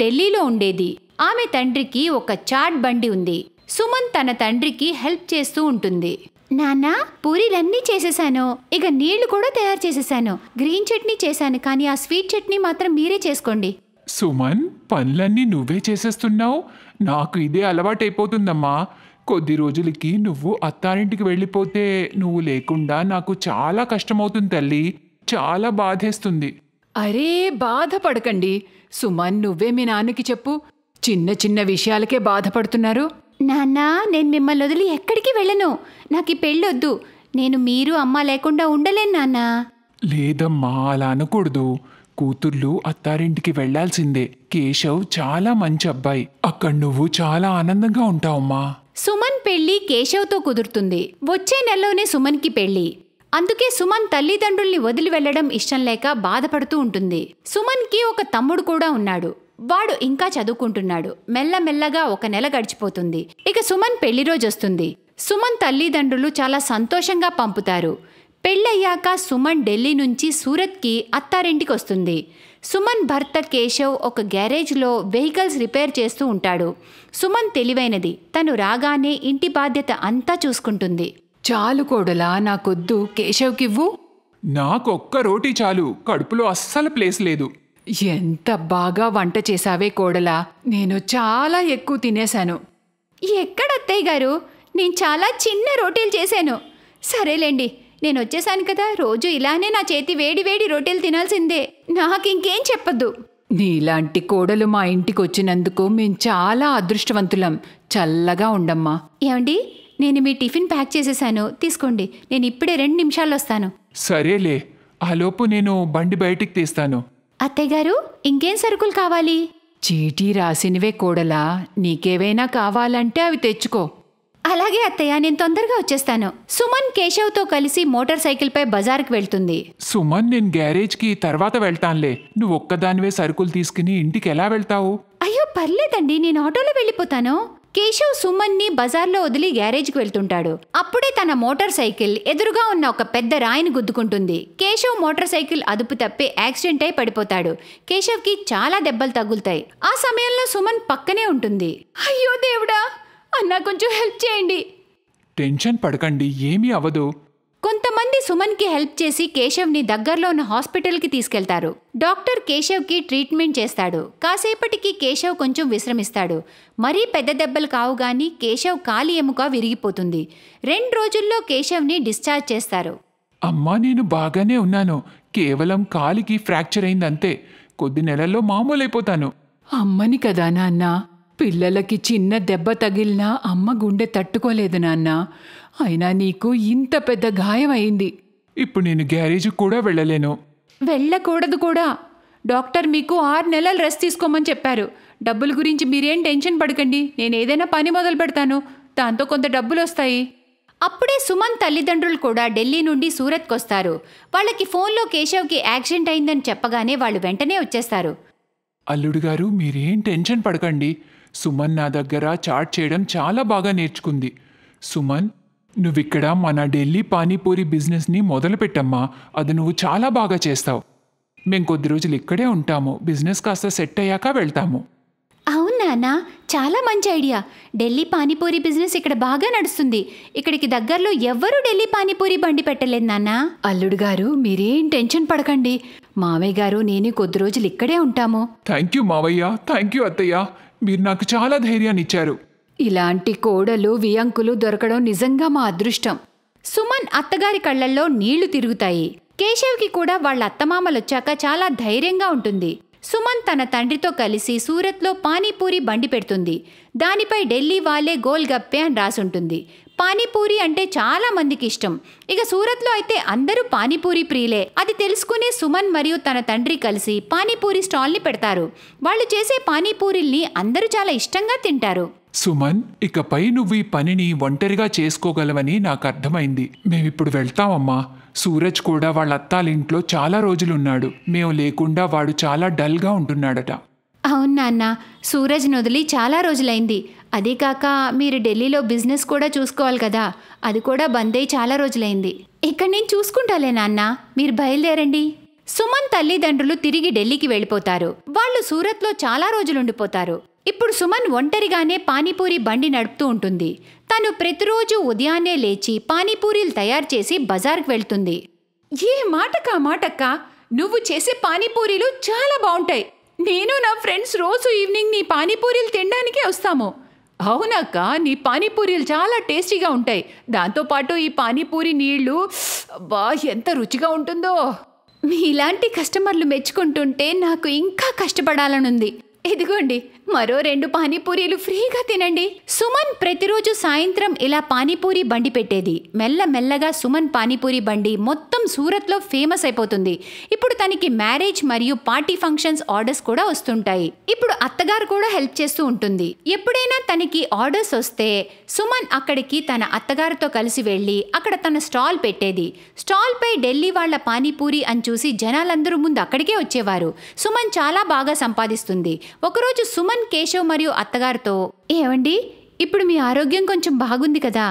ఢిల్లీలో ఉండేది ఆమె తండ్రికి ఒక చాట్ బండి ఉంది సుమన్ తన తండ్రికి హెల్ప్ చేస్తూ ఉంటుంది నానా పూరీలన్నీ చేసేసాను ఇక నీళ్లు కూడా తయారు చేసేసాను గ్రీన్ చట్నీ చేశాను కానీ ఆ స్వీట్ చట్నీ మాత్రం మీరే చేసుకోండి సుమన్ పనులన్నీ నువ్వే చేసేస్తున్నావు నాకు ఇదే అలవాటైపోతుందమ్మా కొద్ది రోజులకి నువ్వు అత్తారింటికి వెళ్ళిపోతే నువ్వు లేకుండా నాకు చాలా కష్టమవుతుంది తల్లి చాలా బాధేస్తుంది అరే బాధపడకండి సుమన్ నువ్వే మీ నాన్నకి చెప్పు చిన్న చిన్న విషయాలకే బాధపడుతున్నారు నాన్నా నేను మిమ్మల్ని వదిలి ఎక్కడికి వెళ్ళను నాకు ఈ పెళ్ళొద్దు నేను మీరు అమ్మ లేకుండా ఉండలేను నాన్నా లేదమ్మా అలా అనకూడదు కూతుర్లు అత్తారింటికి వెళ్లాల్సిందే కేశవ్ చాలా మంచి అబ్బాయి అక్కడ నువ్వు చాలా ఆనందంగా ఉంటావమ్మా సుమన్ పెళ్లి కేశవ్తో కుదురుతుంది వచ్చే నెలలోనే సుమన్కి పెళ్లి అందుకే సుమన్ తల్లిదండ్రుల్ని వదిలి వెళ్లడం ఇష్టం లేక బాధపడుతూ ఉంటుంది సుమన్కి ఒక తమ్ముడు కూడా ఉన్నాడు వాడు ఇంకా చదువుకుంటున్నాడు మెల్లమెల్లగా ఒక నెల గడిచిపోతుంది ఇక సుమన్ పెళ్లి రోజు వస్తుంది సుమన్ తల్లిదండ్రులు చాలా సంతోషంగా పంపుతారు పెళ్ళయ్యాక సుమన్ ఢిల్లీ నుంచి సూరత్కి అత్తారింటికి వస్తుంది సుమన్ భర్త కేశవ్ ఒక గ్యారేజ్లో వెహికల్స్ రిపేర్ చేస్తూ ఉంటాడు సుమన్ తెలివైనది తను రాగానే ఇంటి బాధ్యత అంతా చూసుకుంటుంది చాలు కోడలా నాకొద్దు కేశవ్కివ్వు నాకొక్క రోటీ చాలు కడుపులో అస్సలు ప్లేస్ లేదు ఎంత బాగా వంట చేశావే కోడలా నేను చాలా ఎక్కువ తినేశాను ఎక్కడ గారు నేను చాలా చిన్న రోటీలు చేశాను సరేలేండి నేను వచ్చేసాను కదా రోజు ఇలానే నా చేతి వేడి వేడి రోటీలు తినాల్సిందే నాకింకేం చెప్పద్దు నీలాంటి కోడలు మా ఇంటికి వచ్చినందుకు మేం చాలా అదృష్టవంతులం చల్లగా ఉండమ్మా ఏమండి నేను మీ టిఫిన్ ప్యాక్ చేసేసాను తీసుకోండి నేను ఇప్పుడే రెండు నిమిషాల్లో వస్తాను సరేలే ఆలోపు నేను బండి బయటికి తీస్తాను అత్తయ్యగారు ఇంకేం సరుకులు కావాలి చీటీ రాసినవే కోడలా నీకేవైనా కావాలంటే అవి తెచ్చుకో అలాగే అత్తయ్య నేను తొందరగా వచ్చేస్తాను సుమన్ కేశవ్తో కలిసి మోటార్ సైకిల్పై బజార్కి వెళ్తుంది సుమన్ నేను గ్యారేజ్కి తర్వాత వెళ్తానులే నువ్వు ఒక్కదానివే సరుకులు తీసుకుని ఇంటికి ఎలా వెళ్తావు అయ్యో పర్లేదండి నేను ఆటోలో వెళ్ళిపోతాను కేశవ్ సుమన్ని బజార్లో వదిలి గ్యారేజ్కి వెళ్తుంటాడు అప్పుడే తన మోటార్ సైకిల్ ఎదురుగా ఉన్న ఒక పెద్ద రాయిని గుద్దుకుంటుంది కేశవ్ మోటార్ సైకిల్ అదుపు తప్పి యాక్సిడెంట్ అయి పడిపోతాడు కేశవ్కి చాలా దెబ్బలు తగులుతాయి ఆ సమయంలో సుమన్ పక్కనే ఉంటుంది అయ్యో దేవుడా అన్నా కొంచెం హెల్ప్ చేయండి టెన్షన్ పడకండి ఏమీ అవదు కొంతమంది సుమన్కి హెల్ప్ చేసి కేశవ్ని దగ్గరలో ఉన్న హాస్పిటల్కి తీసుకెళ్తారు డాక్టర్ కేశవ్కి ట్రీట్మెంట్ చేస్తాడు కాసేపటికి కేశవ్ కొంచెం విశ్రమిస్తాడు మరీ పెద్ద దెబ్బలు కావు గాని కేశవ్ కాలి ఎముక విరిగిపోతుంది రెండు రోజుల్లో కేశవ్ని డిశ్చార్జ్ చేస్తారు అమ్మా నేను బాగానే ఉన్నాను కేవలం కాలికి ఫ్రాక్చర్ అయిందంతే కొద్ది నెలల్లో మామూలైపోతాను అమ్మని కదా నాన్న పిల్లలకి చిన్న దెబ్బ తగిలినా అమ్మ గుండె తట్టుకోలేదు నాన్న అయినా నీకు ఇంత పెద్ద గాయమైంది ఇప్పుడు నేను గ్యారేజ్ కూడా వెళ్ళలేను వెళ్ళకూడదు కూడా డాక్టర్ మీకు ఆరు నెలలు రెస్ట్ తీసుకోమని చెప్పారు డబ్బుల గురించి మీరేం టెన్షన్ పడకండి నేను ఏదైనా పని మొదలు పెడతాను దాంతో కొంత డబ్బులు వస్తాయి అప్పుడే సుమన్ తల్లిదండ్రులు కూడా ఢిల్లీ నుండి సూరత్కి వస్తారు వాళ్ళకి ఫోన్లో కేశవ్కి యాక్సిడెంట్ అయిందని చెప్పగానే వాళ్ళు వెంటనే వచ్చేస్తారు అల్లుడు గారు మీరేం టెన్షన్ పడకండి సుమన్ నా దగ్గర చాట్ చేయడం చాలా బాగా నేర్చుకుంది సుమన్ నువ్విక్కడ మన ఢిల్లీ పానీపూరి బిజినెస్ని మొదలుపెట్టమ్మా అది నువ్వు చాలా బాగా చేస్తావు మేం కొద్ది రోజులు ఇక్కడే ఉంటాము బిజినెస్ కాస్త సెట్ అయ్యాక వెళ్తాము అవును అవునా చాలా మంచి ఐడియా ఢిల్లీ పానీపూరి బిజినెస్ ఇక్కడ బాగా నడుస్తుంది ఇక్కడికి దగ్గరలో ఎవ్వరూ ఢిల్లీ పానీపూరి బండి పెట్టలేదు నాన్న అల్లుడు గారు మీరేం టెన్షన్ పడకండి మావయ్య గారు నేను కొద్ది రోజులు ఇక్కడే ఉంటాము థ్యాంక్ యూ మావయ్య థ్యాంక్ యూ అత్తయ్య మీరు నాకు చాలా ధైర్యాన్ని ఇచ్చారు ఇలాంటి కోడలు వియంకులు దొరకడం నిజంగా మా అదృష్టం సుమన్ అత్తగారి కళ్ళల్లో నీళ్లు తిరుగుతాయి కేశవ్కి కూడా వాళ్ళ అత్తమామలొచ్చాక చాలా ధైర్యంగా ఉంటుంది సుమన్ తన తండ్రితో కలిసి సూరత్లో పానీపూరి బండి పెడుతుంది దానిపై ఢిల్లీ వాలే గోల్ గప్పే అని రాసుంటుంది పానీపూరి అంటే చాలా మందికి ఇష్టం ఇక సూరత్లో అయితే అందరూ పానీపూరి ప్రియులే అది తెలుసుకునే సుమన్ మరియు తన తండ్రి కలిసి పానీపూరి స్టాల్ని పెడతారు వాళ్ళు చేసే పానీపూరిల్ని అందరూ చాలా ఇష్టంగా తింటారు సుమన్ ఇకపై నువ్వు ఈ పనిని ఒంటరిగా చేసుకోగలవని నాకు అర్థమైంది మేమిప్పుడు వెళ్తామమ్మా సూరజ్ కూడా వాళ్ళ అత్తాలింట్లో చాలా రోజులున్నాడు మేము లేకుండా వాడు చాలా డల్గా ఉంటున్నాడట అవును నాన్న సూరజ్ వదిలి చాలా రోజులైంది అదే కాక మీరు ఢిల్లీలో బిజినెస్ కూడా చూసుకోవాలి కదా అది కూడా బంద్ అయి చాలా రోజులైంది ఇక్కడ నేను చూసుకుంటాలే నాన్న మీరు బయలుదేరండి సుమన్ తల్లిదండ్రులు తిరిగి ఢిల్లీకి వెళ్ళిపోతారు వాళ్ళు సూరత్లో చాలా రోజులుండిపోతారు ఇప్పుడు సుమన్ ఒంటరిగానే పానీపూరి బండి నడుపుతూ ఉంటుంది తను ప్రతిరోజు ఉదయాన్నే లేచి పానీపూరీలు తయారు చేసి బజార్కు వెళ్తుంది ఏ మాటకా మాటక్క నువ్వు చేసే పానీపూరీలు చాలా బాగుంటాయి నేను నా ఫ్రెండ్స్ రోజు ఈవినింగ్ నీ పానీపూరీలు తినడానికే వస్తాము అవునక్క నీ పానీపూరీలు చాలా టేస్టీగా ఉంటాయి దాంతోపాటు ఈ పానీపూరి నీళ్లు బా ఎంత రుచిగా ఉంటుందో మీలాంటి కస్టమర్లు మెచ్చుకుంటుంటే నాకు ఇంకా కష్టపడాలనుంది ఇదిగోండి మరో రెండు పానీపూరీలు ఫ్రీగా తినండి సుమన్ ప్రతిరోజు సాయంత్రం ఇలా పానీపూరి బండి పెట్టేది మెల్ల మెల్లగా సుమన్ పానీపూరి బండి మొత్తం సూరత్లో ఫేమస్ అయిపోతుంది ఇప్పుడు తనకి మ్యారేజ్ మరియు పార్టీ ఫంక్షన్స్ ఆర్డర్స్ కూడా వస్తుంటాయి ఇప్పుడు అత్తగారు కూడా హెల్ప్ చేస్తూ ఉంటుంది ఎప్పుడైనా తనకి ఆర్డర్స్ వస్తే సుమన్ అక్కడికి తన అత్తగారితో కలిసి వెళ్ళి అక్కడ తన స్టాల్ పెట్టేది స్టాల్ పై ఢిల్లీ వాళ్ల పానీపూరి అని చూసి జనాలందరూ ముందు అక్కడికే వచ్చేవారు సుమన్ చాలా బాగా సంపాదిస్తుంది ఒకరోజు సుమన్ మోహన్ కేశవ్ మరియు అత్తగారితో ఏమండి ఇప్పుడు మీ ఆరోగ్యం కొంచెం బాగుంది కదా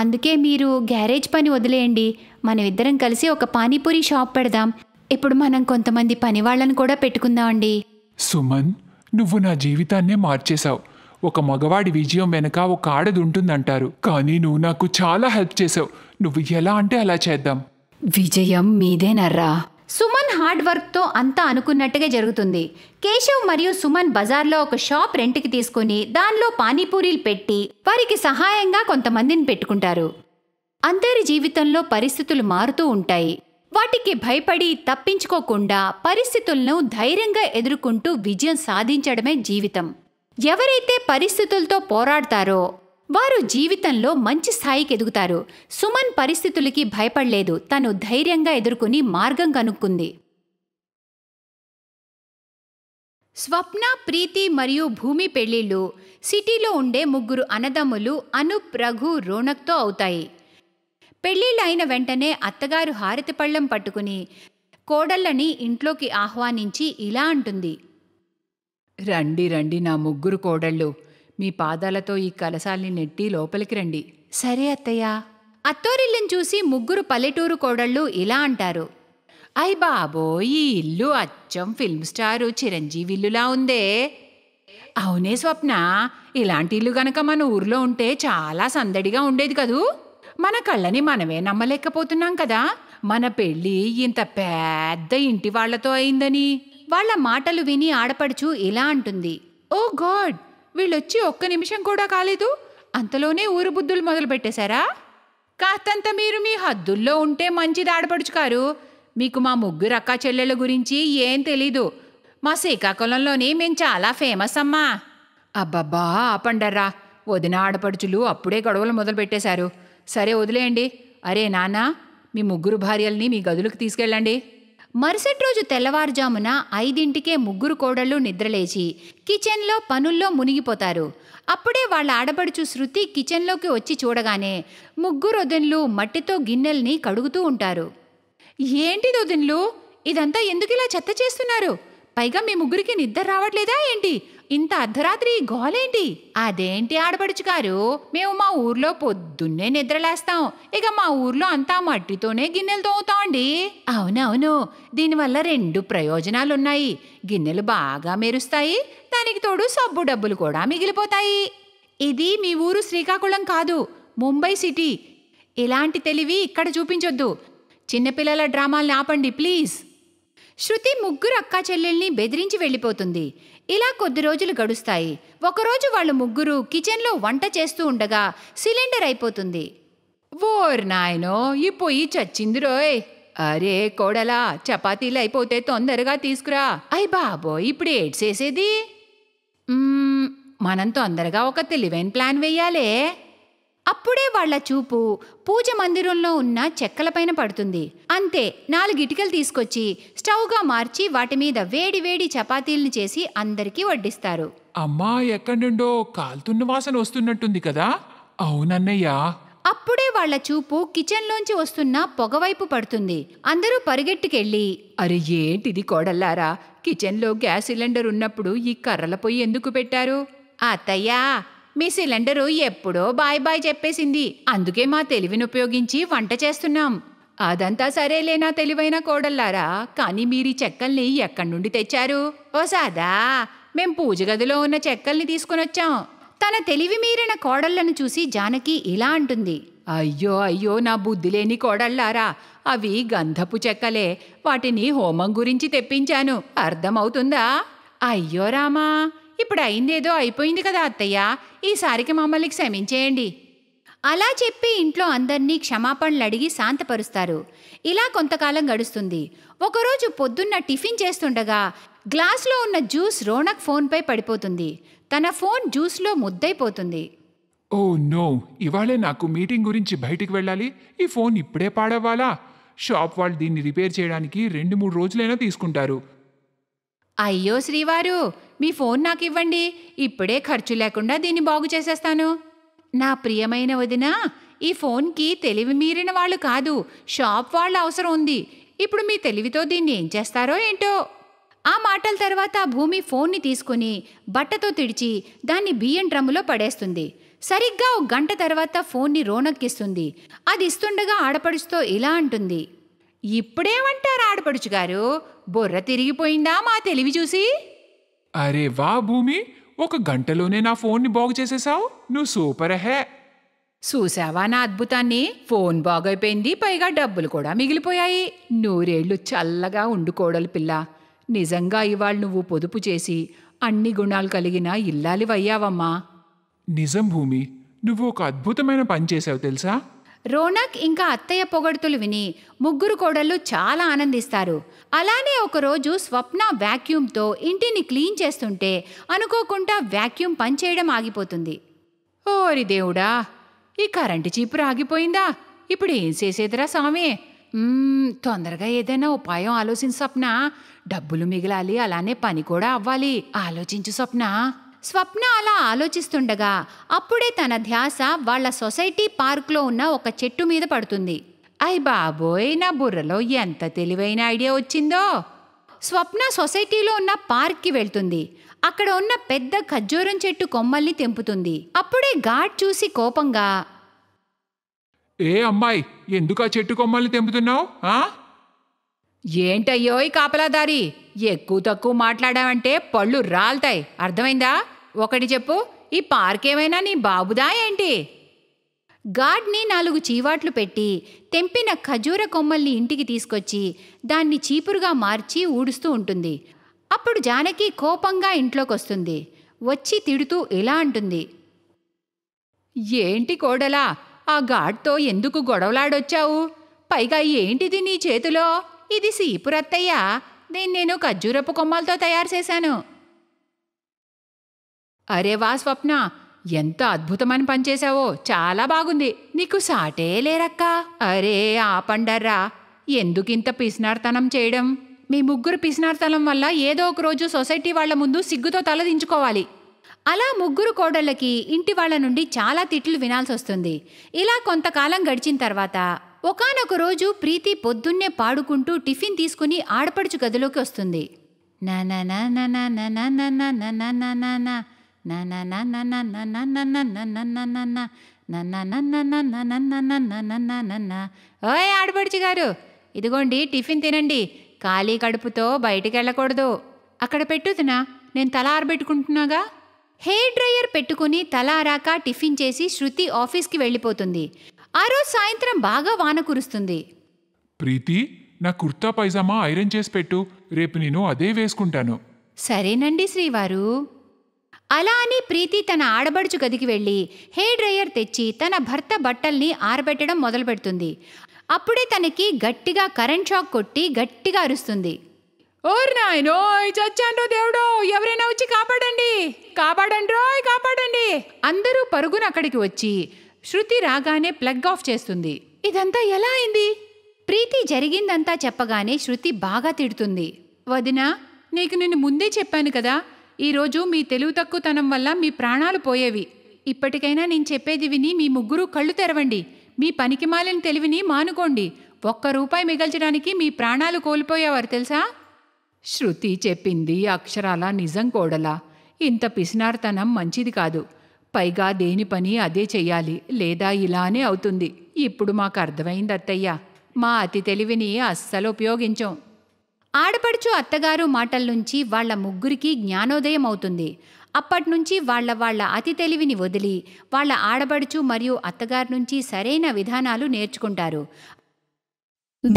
అందుకే మీరు గ్యారేజ్ పని వదిలేయండి మనమిద్దరం కలిసి ఒక పానీపూరి షాప్ పెడదాం ఇప్పుడు మనం కొంతమంది పని వాళ్ళని కూడా పెట్టుకుందామండి సుమన్ నువ్వు నా జీవితాన్నే మార్చేశావు ఒక మగవాడి విజయం వెనక ఒక ఆడది ఉంటుందంటారు కానీ నువ్వు నాకు చాలా హెల్ప్ చేసావు నువ్వు ఎలా అంటే అలా చేద్దాం విజయం మీదేనర్రా హార్డ్ వర్క్తో అంతా అనుకున్నట్టుగా జరుగుతుంది కేశవ్ మరియు సుమన్ బజార్లో ఒక షాప్ రెంట్కి తీసుకుని దానిలో పానీపూరీలు పెట్టి వారికి సహాయంగా కొంతమందిని పెట్టుకుంటారు అందరి జీవితంలో పరిస్థితులు మారుతూ ఉంటాయి వాటికి భయపడి తప్పించుకోకుండా పరిస్థితులను ధైర్యంగా ఎదుర్కొంటూ విజయం సాధించడమే జీవితం ఎవరైతే పరిస్థితులతో పోరాడతారో వారు జీవితంలో మంచి స్థాయికి ఎదుగుతారు సుమన్ పరిస్థితులకి భయపడలేదు తను ధైర్యంగా ఎదుర్కొని మార్గం కనుక్కుంది స్వప్న ప్రీతి మరియు భూమి పెళ్లిళ్ళు సిటీలో ఉండే ముగ్గురు అనదమ్ములు అనుప్ రఘు రోనక్తో అవుతాయి పెళ్లిళ్ళైన వెంటనే అత్తగారు హారతి పట్టుకుని కోడళ్ళని ఇంట్లోకి ఆహ్వానించి ఇలా అంటుంది రండి రండి నా ముగ్గురు కోడళ్ళు మీ పాదాలతో ఈ కలసాల్ని నెట్టి లోపలికి రండి సరే అత్తయ్య అత్తోరిల్లను చూసి ముగ్గురు పల్లెటూరు కోడళ్ళు ఇలా అంటారు అయ్ బాబోయ్ ఈ ఇల్లు అచ్చం ఫిల్మ్ స్టారు చిరంజీవి ఇల్లులా ఉందే అవునే స్వప్న ఇలాంటి ఇల్లు గనక మన ఊర్లో ఉంటే చాలా సందడిగా ఉండేది కదూ మన కళ్ళని మనమే నమ్మలేకపోతున్నాం కదా మన పెళ్ళి ఇంత పెద్ద ఇంటి వాళ్లతో అయిందని వాళ్ళ మాటలు విని ఆడపడుచు ఇలా అంటుంది ఓ గాడ్ వీళ్ళొచ్చి ఒక్క నిమిషం కూడా కాలేదు అంతలోనే ఊరు బుద్ధులు మొదలు పెట్టేశారా కాస్తంత మీరు మీ హద్దుల్లో ఉంటే మంచిది ఆడపడుచుకారు మీకు మా ముగ్గురు అక్క చెల్లెళ్ళ గురించి ఏం తెలీదు మా శ్రీకాకుళంలోని మేం చాలా ఫేమస్ అమ్మా అబ్బబ్బా ఆపండర్రా వదిన ఆడపడుచులు అప్పుడే గొడవలు మొదలుపెట్టేశారు సరే వదిలేయండి అరే నాన్న మీ ముగ్గురు భార్యల్ని మీ గదులకు తీసుకెళ్ళండి మరుసటి రోజు తెల్లవారుజామున ఐదింటికే ముగ్గురు కోడళ్ళు నిద్రలేచి కిచెన్లో పనుల్లో మునిగిపోతారు అప్పుడే వాళ్ళ ఆడపడుచు శృతి కిచెన్లోకి వచ్చి చూడగానే ముగ్గురు వదిన్లు మట్టితో గిన్నెల్ని కడుగుతూ ఉంటారు ఏంటి వదిన్లు ఇదంతా ఎందుకు ఇలా చెత్త చేస్తున్నారు పైగా మీ ముగ్గురికి నిద్ర రావట్లేదా ఏంటి ఇంత అర్ధరాత్రి గోలేంటి అదేంటి ఆడపడుచు గారు మేము మా ఊర్లో పొద్దున్నే నిద్రలేస్తాం ఇక మా ఊర్లో అంతా మట్టితోనే గిన్నెలు తోముతామండి అవునవును దీనివల్ల రెండు ప్రయోజనాలున్నాయి గిన్నెలు బాగా మెరుస్తాయి దానికి తోడు సబ్బు డబ్బులు కూడా మిగిలిపోతాయి ఇది మీ ఊరు శ్రీకాకుళం కాదు ముంబై సిటీ ఇలాంటి తెలివి ఇక్కడ చూపించొద్దు చిన్నపిల్లల డ్రామాల్ని ఆపండి ప్లీజ్ శృతి ముగ్గురు అక్క చెల్లెల్ని బెదిరించి వెళ్ళిపోతుంది ఇలా కొద్ది రోజులు గడుస్తాయి ఒకరోజు వాళ్ళు ముగ్గురు కిచెన్లో వంట చేస్తూ ఉండగా సిలిండర్ అయిపోతుంది ఓర్ నాయనో ఈ పొయ్యి చచ్చింది రోయ్ అరే కోడలా చపాతీలు అయిపోతే తొందరగా తీసుకురా అయ్ బాబో ఇప్పుడు చేసేది మనం తొందరగా ఒక తెలివైన ప్లాన్ వెయ్యాలే అప్పుడే వాళ్ల చూపు పూజ మందిరంలో ఉన్న చెక్కలపైన పడుతుంది అంతే నాలుగు ఇటుకలు తీసుకొచ్చి స్టవ్గా మార్చి వాటి మీద వేడి వేడి చపాతీలను చేసి అందరికీ వడ్డిస్తారు అమ్మా ఎక్కడి నుండో కాలుతున్న వాసన వస్తున్నట్టుంది కదా అవునన్నయ్య అప్పుడే వాళ్ల చూపు కిచెన్లోంచి వస్తున్న పొగవైపు పడుతుంది అందరూ పరిగెట్టుకెళ్ళి అరే ఏంటిది కోడల్లారా కిచెన్లో గ్యాస్ సిలిండర్ ఉన్నప్పుడు ఈ కర్రల పొయ్యి ఎందుకు పెట్టారు అత్తయ్యా మీ సిలిండరు ఎప్పుడో బాయ్ బాయ్ చెప్పేసింది అందుకే మా తెలివిని ఉపయోగించి వంట చేస్తున్నాం అదంతా సరేలే నా తెలివైన కోడల్లారా కానీ మీరీ చెక్కల్ని ఎక్కడి నుండి తెచ్చారు ఓ సాదా మేం పూజ గదిలో ఉన్న చెక్కల్ని తీసుకునొచ్చాం తన తెలివి మీరిన కోడళ్లను చూసి జానకి ఇలా అంటుంది అయ్యో అయ్యో నా బుద్ధి లేని కోడళ్ళారా అవి గంధపు చెక్కలే వాటిని హోమం గురించి తెప్పించాను అర్థమవుతుందా అయ్యో రామా ఇప్పుడు అయిందేదో అయిపోయింది కదా అత్తయ్య ఈసారికి మమ్మల్ని క్షమించేయండి అలా చెప్పి ఇంట్లో అందర్నీ క్షమాపణలు అడిగి శాంతపరుస్తారు ఇలా కొంతకాలం గడుస్తుంది ఒకరోజు పొద్దున్న టిఫిన్ చేస్తుండగా గ్లాస్లో ఉన్న జ్యూస్ రోనక్ ఫోన్పై పడిపోతుంది తన ఫోన్ జ్యూస్లో ముద్దైపోతుంది ఓ నో ఇవాళే నాకు మీటింగ్ గురించి బయటికి వెళ్ళాలి ఈ ఫోన్ ఇప్పుడే పాడవ్వాలా షాప్ వాళ్ళు దీన్ని రిపేర్ చేయడానికి రెండు మూడు రోజులైనా తీసుకుంటారు అయ్యో శ్రీవారు మీ ఫోన్ నాకు ఇవ్వండి ఇప్పుడే ఖర్చు లేకుండా దీన్ని బాగు చేసేస్తాను నా ప్రియమైన వదిన ఈ ఫోన్కి తెలివి మీరిన వాళ్ళు కాదు షాప్ వాళ్ళ అవసరం ఉంది ఇప్పుడు మీ తెలివితో దీన్ని ఏం చేస్తారో ఏంటో ఆ మాటల తర్వాత భూమి ఫోన్ని తీసుకుని బట్టతో తిడిచి దాన్ని బియ్యం డ్రమ్ములో పడేస్తుంది సరిగ్గా ఒక గంట తర్వాత ఫోన్ని రోనక్కిస్తుంది అది ఇస్తుండగా ఆడపడుచుతో ఇలా అంటుంది ఇప్పుడేమంటారు ఆడపడుచు గారు బొర్ర తిరిగిపోయిందా మా తెలివి చూసి అరే వా భూమి ఒక గంటలోనే నా ఫోన్ని బాగు చేసేసావు నువ్వు సూపర్ హే చూసావా నా అద్భుతాన్ని ఫోన్ బాగైపోయింది పైగా డబ్బులు కూడా మిగిలిపోయాయి నూరేళ్లు చల్లగా ఉండుకోడలు పిల్ల నిజంగా ఇవాళ నువ్వు పొదుపు చేసి అన్ని గుణాలు కలిగిన ఇల్లాలివయ్యావమ్మా నిజం భూమి నువ్వు ఒక అద్భుతమైన పని చేసావు తెలుసా రోనక్ ఇంకా అత్తయ్య పొగడుతులు విని ముగ్గురు కోడళ్ళు చాలా ఆనందిస్తారు అలానే ఒకరోజు స్వప్న వ్యాక్యూమ్తో ఇంటిని క్లీన్ చేస్తుంటే అనుకోకుండా వ్యాక్యూమ్ పనిచేయడం ఆగిపోతుంది ఓరి దేవుడా ఈ కరెంటు చీపురు ఆగిపోయిందా ఇప్పుడు ఏం చేసేదిరా స్వామి తొందరగా ఏదైనా ఉపాయం ఆలోచించు స్వప్న డబ్బులు మిగిలాలి అలానే పని కూడా అవ్వాలి ఆలోచించు స్వప్న స్వప్న అలా ఆలోచిస్తుండగా అప్పుడే తన ధ్యాస వాళ్ల సొసైటీ పార్క్లో ఉన్న ఒక చెట్టు మీద పడుతుంది అయ్ బాబోయ్ నా బుర్రలో ఎంత తెలివైన ఐడియా వచ్చిందో స్వప్న సొసైటీలో ఉన్న పార్క్కి వెళ్తుంది అక్కడ ఉన్న పెద్ద ఖజ్జూరం చెట్టు కొమ్మల్ని తెంపుతుంది అప్పుడే గాడ్ చూసి కోపంగా ఏ అమ్మాయి ఎందుకు ఆ చెట్టు కొమ్మల్ని తెంపుతున్నావు ఏంటయ్యో ఈ కాపలాదారి ఎక్కువ తక్కువ మాట్లాడావంటే పళ్ళు రాల్తాయి అర్థమైందా ఒకటి చెప్పు ఈ పార్కేమైనా నీ బాబుదా ఏంటి గాడ్ని నాలుగు చీవాట్లు పెట్టి తెంపిన ఖజూర కొమ్మల్ని ఇంటికి తీసుకొచ్చి దాన్ని చీపురుగా మార్చి ఊడుస్తూ ఉంటుంది అప్పుడు జానకి కోపంగా ఇంట్లోకొస్తుంది వచ్చి తిడుతూ ఇలా అంటుంది ఏంటి కోడలా ఆ గాడ్తో ఎందుకు గొడవలాడొచ్చావు పైగా ఏంటిది నీ చేతిలో ఇది సీపురత్తయ్య దీన్ని నేను ఖర్జూరపు కొమ్మలతో తయారు చేశాను అరే వా స్వప్న ఎంత అద్భుతమని పనిచేశావో చాలా బాగుంది నీకు సాటే లేరక్కా అరే ఆపండర్రా ఎందుకింత పిసినార్తనం చేయడం మీ ముగ్గురు పిసినార్తనం వల్ల ఏదో ఒక రోజు సొసైటీ వాళ్ల ముందు సిగ్గుతో తలదించుకోవాలి అలా ముగ్గురు కోడళ్ళకి ఇంటి వాళ్ళ నుండి చాలా తిట్లు వినాల్సి వస్తుంది ఇలా కొంతకాలం గడిచిన తర్వాత ఒకనొక రోజు ప్రీతి పొద్దున్నే పాడుకుంటూ టిఫిన్ తీసుకుని ఆడపడుచు గదిలోకి వస్తుంది ఓయ్ ఆడపడుచు గారు ఇదిగోండి టిఫిన్ తినండి ఖాళీ కడుపుతో బయటికి వెళ్ళకూడదు అక్కడ పెట్టుదునా నేను తల ఆరబెట్టుకుంటున్నాగా హెయిర్ డ్రయర్ పెట్టుకుని ఆరాక టిఫిన్ చేసి శృతి ఆఫీస్కి వెళ్ళిపోతుంది ఆ రోజు సాయంత్రం బాగా వాన కురుస్తుంది ప్రీతి నా కుర్తా పైజామా ఐరన్ చేసి పెట్టు రేపు నేను అదే వేసుకుంటాను సరేనండి శ్రీవారు అలా అని ప్రీతి తన ఆడబడుచు గదికి వెళ్ళి హెయిర్ డ్రైయర్ తెచ్చి తన భర్త బట్టల్ని ఆరబెట్టడం మొదలుపెడుతుంది అప్పుడే తనకి గట్టిగా కరెంట్ షాక్ కొట్టి గట్టిగా అరుస్తుంది ఓర్ నాయనో దేవుడో ఎవరైనా వచ్చి కాపాడండి కాపాడండి రోయ్ కాపాడండి అందరూ పరుగున అక్కడికి వచ్చి శృతి రాగానే ప్లగ్ ఆఫ్ చేస్తుంది ఇదంతా ఎలా అయింది ప్రీతి జరిగిందంతా చెప్పగానే శృతి బాగా తిడుతుంది వదినా నీకు నిన్ను ముందే చెప్పాను కదా ఈరోజు మీ తెలుగు తక్కువతనం వల్ల మీ ప్రాణాలు పోయేవి ఇప్పటికైనా నేను చెప్పేది విని మీ ముగ్గురు కళ్ళు తెరవండి మీ పనికి మాలిన తెలివిని మానుకోండి ఒక్క రూపాయి మిగల్చడానికి మీ ప్రాణాలు కోల్పోయేవారు తెలుసా శృతి చెప్పింది అక్షరాల నిజం కోడలా ఇంత పిసినార్తనం మంచిది కాదు పైగా దేని పని అదే చెయ్యాలి లేదా ఇలానే అవుతుంది ఇప్పుడు మాకు అర్థమైంది అత్తయ్య మా అతి తెలివిని అస్సలు ఉపయోగించం ఆడపడుచు అత్తగారు మాటల నుంచి వాళ్ల ముగ్గురికి జ్ఞానోదయం అవుతుంది అప్పటినుంచి వాళ్ల వాళ్ల అతి తెలివిని వదిలి వాళ్ల ఆడబడుచు మరియు అత్తగారి నుంచి సరైన విధానాలు నేర్చుకుంటారు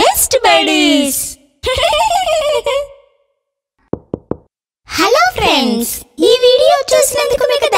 బెస్ట్ హలో ఫ్రెండ్స్ ఈ వీడియో